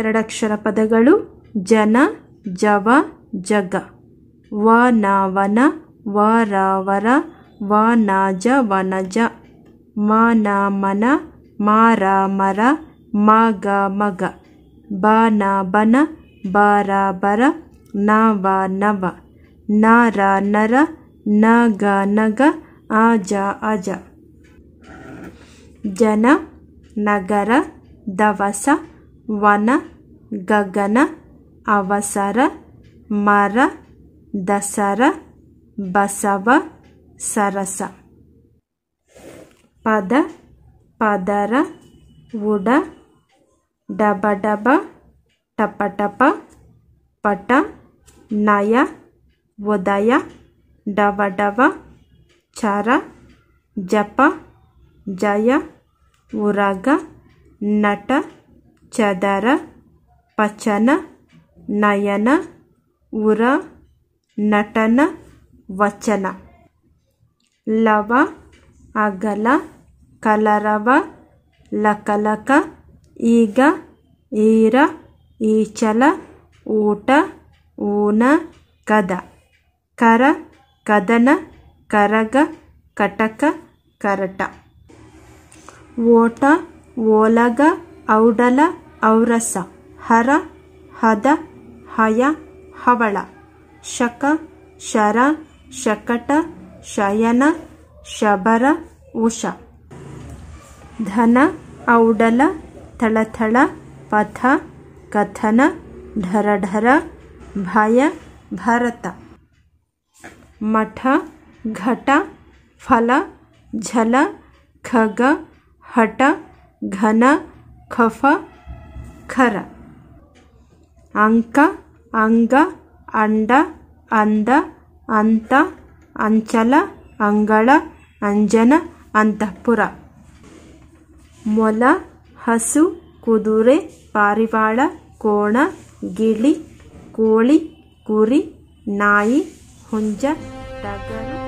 ಎರಡಕ್ಷರ ಪದಗಳು ಜನ ಜವ ಜಗ ವ ನ ವನ ವ ರಾವರ ವ ನ ವನಜ ಮ ಮನ ಮ ಮ ಗ ಮಗ ಬ ಬನ ಬ ನ ವ ನವ ನ ನರ ನ ಗ ನಗ ಅಜ ಅಜ ಜನ ನಗರ ದವಸ ವನ ಗಗನ ಅವಸರ ಮರ ದಸರ ಬಸವ ಸರಸ ಪದ ಪದರ ಉಡ ಡಬಡಬ ಟಪಟಪ ಪಟ ನಯ ಉದಯ ಡಬಡಬ ಚರ ಜಪ ಜಯ ಉರಗ ನಟ ಚದರ ಪಚನ ನಯನ ಉರ ನಟನ ವಚನ ಲವ ಅಗಲ ಕಲರವ ಲಕಲಕ ಈಗ ಈರ ಈಚಲ ಊಟ ಊನ ಕದ ಕರ ಕದನ ಕರಗ ಕಟಕ ಕರಟ ಓಟ ಓಲಗ ಔಡಲ ಔರಸ ಹರ ಹದ ಹಯ ಹವಳ ಶಕ ಶರ ಶಕಟ ಶಯನ ಶಬರ ಉಷ ಧನ ಔಡಲ ಥಳಥಳ ಪಥ ಕಥನ ಢರಢರ ಭಯ ಭರತ ಮಠ ಘಟ ಫಲ ಝಲ ಖಗ ಹಠ ಘನ ಖಫ ಖರ ಅಂಕ ಅಂಗ ಅಂಡ ಅಂದ ಅಂತ ಅಂಚಲ ಅಂಗಳ ಅಂಜನ ಅಂತಃಪುರ ಮೊಲ ಹಸು ಕುದುರೆ ಪಾರಿವಾಳ ಕೋಣ ಗಿಳಿ ಕೋಳಿ ಕುರಿ ನಾಯಿ ಹುಂಜ ಟಗರು